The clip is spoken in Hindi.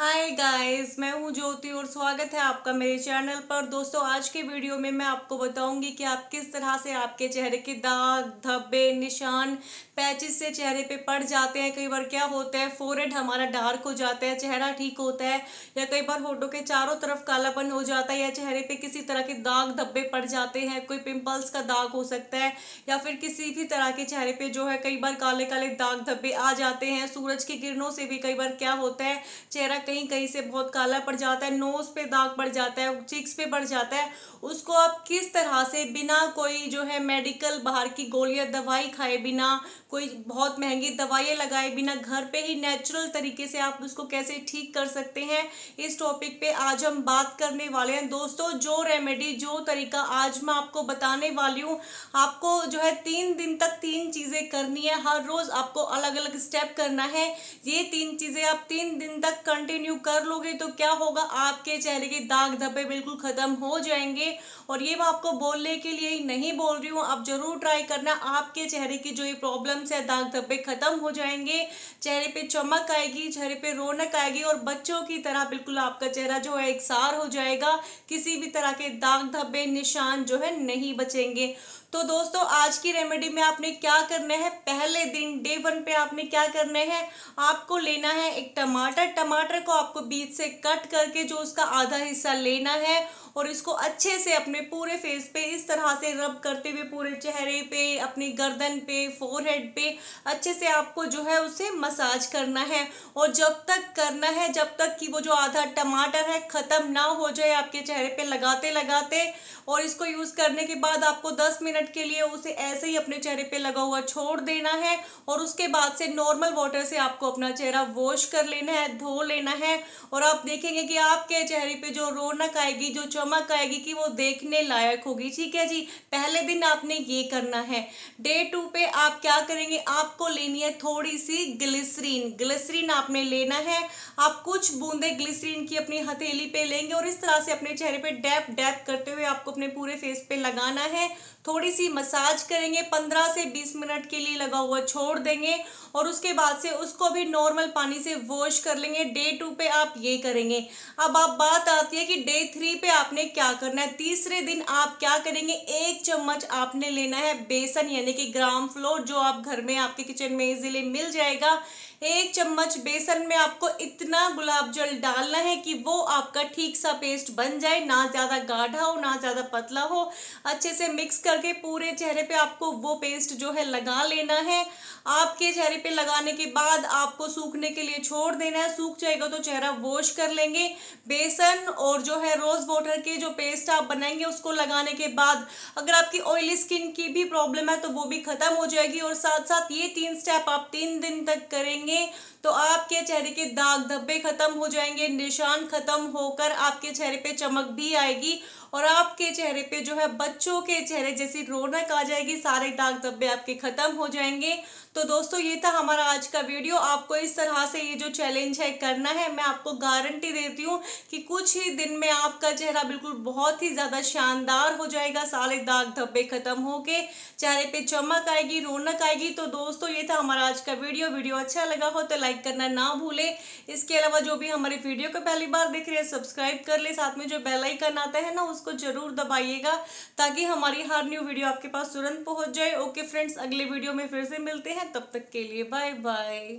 हाय गाइस मैं हूं ज्योति और स्वागत है आपका मेरे चैनल पर दोस्तों आज के वीडियो में मैं आपको बताऊंगी कि आप किस तरह से आपके चेहरे के दाग धब्बे निशान पैचेस से चेहरे पे पड़ जाते हैं कई बार क्या होता है फोरहेड हमारा डार्क हो जाता है चेहरा ठीक होता है या कई बार फोटो के चारों तरफ कालापन हो जाता है या चेहरे पर किसी तरह के दाग धब्बे पड़ जाते हैं कोई पिम्पल्स का दाग हो सकता है या फिर किसी भी तरह के चेहरे पर जो है कई बार काले काले दाग धब्बे आ जाते हैं सूरज की किरणों से भी कई बार क्या होता है चेहरा कहीं कहीं से बहुत काला पड़ जाता है नोज़ पे दाग पड़ जाता है चिक्स पे पड़ जाता है उसको आप किस तरह से बिना कोई जो है मेडिकल बाहर की गोलियां दवाई खाए बिना कोई बहुत महंगी दवाइयाँ लगाए बिना घर पे ही नेचुरल तरीके से आप उसको कैसे ठीक कर सकते हैं इस टॉपिक पे आज हम बात करने वाले हैं दोस्तों जो रेमेडी जो तरीका आज मैं आपको बताने वाली हूँ आपको जो है तीन दिन तक तीन चीज़ें करनी है हर रोज़ आपको अलग अलग स्टेप करना है ये तीन चीज़ें आप तीन दिन तक कंटिन्यू कंटिन्यू कर लोगे तो क्या होगा आपके चेहरे के दाग धब्बे बिल्कुल ख़त्म हो जाएंगे और ये मैं आपको बोलने के लिए ही नहीं बोल रही हूँ आप ज़रूर ट्राई करना आपके चेहरे की जो ये प्रॉब्लम्स है दाग धब्बे ख़त्म हो जाएंगे चेहरे पे चमक आएगी चेहरे पे रौनक आएगी और बच्चों की तरह बिल्कुल आपका चेहरा जो है एकसार हो जाएगा किसी भी तरह के दाग धब्बे निशान जो है नहीं बचेंगे तो दोस्तों आज की रेमेडी में आपने क्या करना है पहले दिन डे वन पे आपने क्या करना है आपको लेना है एक टमाटर टमाटर को आपको बीच से कट करके जो उसका आधा हिस्सा लेना है और इसको अच्छे से अपने पूरे फेस पे इस तरह से रब करते हुए पूरे चेहरे पे अपनी गर्दन पे फोरहेड पे अच्छे से आपको जो है उसे मसाज करना है और जब तक करना है जब तक कि वो जो आधा टमाटर है ख़त्म ना हो जाए आपके चेहरे पे लगाते लगाते और इसको यूज़ करने के बाद आपको 10 मिनट के लिए उसे ऐसे ही अपने चेहरे पे लगा हुआ छोड़ देना है और उसके बाद से नॉर्मल वाटर से आपको अपना चेहरा वॉश कर लेना है धो लेना है और आप देखेंगे कि आपके चेहरे पे जो रौनक आएगी जो चमक आएगी कि वो देखने लायक होगी ठीक है जी पहले दिन आपने ये करना है डे टू पे आप क्या करेंगे आपको लेनी है थोड़ी सी ग्लिसरीन ग्लिसरीन आपने लेना है आप कुछ बूंदे ग्लिसरीन की अपनी हथेली पे लेंगे और इस तरह से अपने चेहरे पे डैप डैप करते हुए आपको अपने पूरे फेस पे लगाना है थोड़ी सी मसाज करेंगे पंद्रह से बीस मिनट के लिए लगा हुआ छोड़ देंगे और उसके बाद से उसको भी नॉर्मल पानी से वॉश कर लेंगे डे टू पे आप ये करेंगे अब आप बात आती है कि डे थ्री पे आपने क्या करना है तीसरे दिन आप क्या करेंगे एक चम्मच आपने लेना है बेसन यानी कि ग्राम फ्लोर जो आप घर में आपके किचन में इजिली मिल जाएगा एक चम्मच बेसन में आपको इतना गुलाब जल डालना है कि वो आपका ठीक सा पेस्ट बन जाए ना ज़्यादा गाढ़ा हो ना ज़्यादा पतला हो अच्छे से मिक्स करके पूरे चेहरे पे आपको वो पेस्ट जो है लगा लेना है आपके चेहरे पे लगाने के बाद आपको सूखने के लिए छोड़ देना है सूख जाएगा तो चेहरा वॉश कर लेंगे बेसन और जो है रोज़ वाटर के जो पेस्ट आप बनाएंगे उसको लगाने के बाद अगर आपकी ऑयली स्किन की भी प्रॉब्लम है तो वो भी ख़त्म हो जाएगी और साथ साथ ये तीन स्टेप आप तीन दिन तक करेंगे करेंगे तो आपके चेहरे के दाग धब्बे खत्म हो जाएंगे निशान खत्म होकर आपके चेहरे पे चमक भी आएगी और आपके चेहरे पे जो है बच्चों के चेहरे जैसी रौनक आ जाएगी सारे दाग धब्बे आपके ख़त्म हो जाएंगे तो दोस्तों ये था हमारा आज का वीडियो आपको इस तरह से ये जो चैलेंज है करना है मैं आपको गारंटी देती हूँ कि कुछ ही दिन में आपका चेहरा बिल्कुल बहुत ही ज़्यादा शानदार हो जाएगा सारे दाग धब्बे ख़त्म होके चेहरे पे चमक आएगी रौनक आएगी तो दोस्तों ये था हमारा आज का वीडियो वीडियो अच्छा लगा हो तो लाइक करना ना भूले इसके अलावा जो भी हमारे वीडियो को पहली बार देख रहे हैं सब्सक्राइब कर ले साथ में जो बेल आइकन आता है ना उसको जरूर दबाइएगा ताकि हमारी हर न्यू वीडियो आपके पास तुरंत पहुंच जाए ओके फ्रेंड्स अगले वीडियो में फिर से मिलते हैं तब तक के लिए बाय बाय